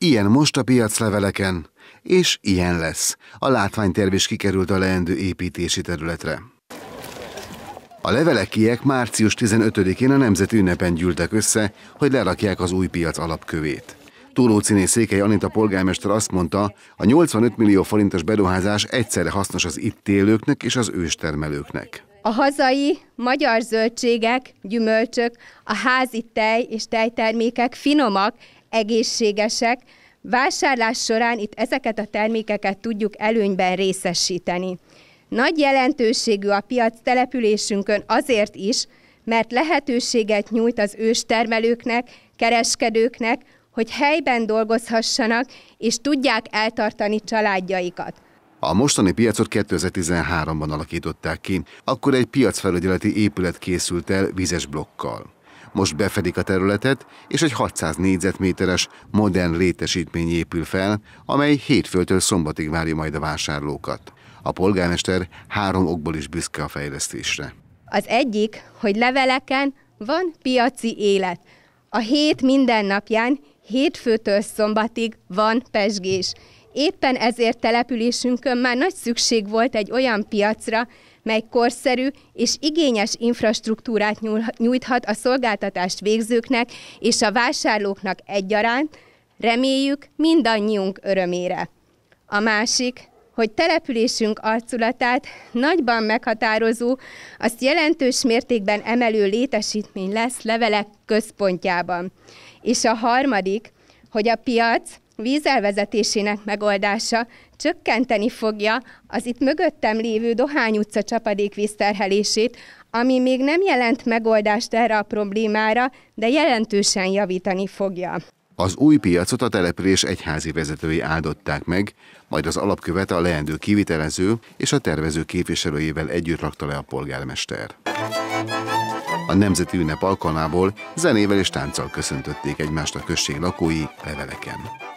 Ilyen most a piacleveleken, és ilyen lesz. A látványterv is kikerült a leendő építési területre. A levelekiek március 15-én a Nemzeti Ünnepen gyűltek össze, hogy lerakják az új piac alapkövét. Túlóciné Székely Anita polgármester azt mondta, a 85 millió forintos beruházás egyszerre hasznos az itt élőknek és az őstermelőknek. A hazai magyar zöldségek, gyümölcsök, a házi tej és tejtermékek finomak egészségesek, vásárlás során itt ezeket a termékeket tudjuk előnyben részesíteni. Nagy jelentőségű a piac településünkön azért is, mert lehetőséget nyújt az őstermelőknek, kereskedőknek, hogy helyben dolgozhassanak és tudják eltartani családjaikat. A mostani piacot 2013-ban alakították ki, akkor egy piacfelügyeleti épület készült el vizes blokkal most befedik a területet, és egy 600 négyzetméteres modern létesítmény épül fel, amely hétfőtől szombatig várja majd a vásárlókat. A polgármester három okból is büszke a fejlesztésre. Az egyik, hogy leveleken van piaci élet. A hét mindennapján hétfőtől szombatig van pesgés. Éppen ezért településünkön már nagy szükség volt egy olyan piacra, mely korszerű és igényes infrastruktúrát nyújthat a szolgáltatást végzőknek és a vásárlóknak egyaránt, reméljük mindannyiunk örömére. A másik, hogy településünk arculatát nagyban meghatározó, azt jelentős mértékben emelő létesítmény lesz levelek központjában. És a harmadik, hogy a piac vízelvezetésének megoldása csökkenteni fogja az itt mögöttem lévő Dohány utca csapadék vízterhelését, ami még nem jelent megoldást erre a problémára, de jelentősen javítani fogja. Az új piacot a település egyházi vezetői áldották meg, majd az alapkövet a leendő kivitelező és a tervező képviselőjével együtt rakta le a polgármester. A nemzeti ünnep alkalmából zenével és tánccal köszöntötték egymást a község lakói leveleken.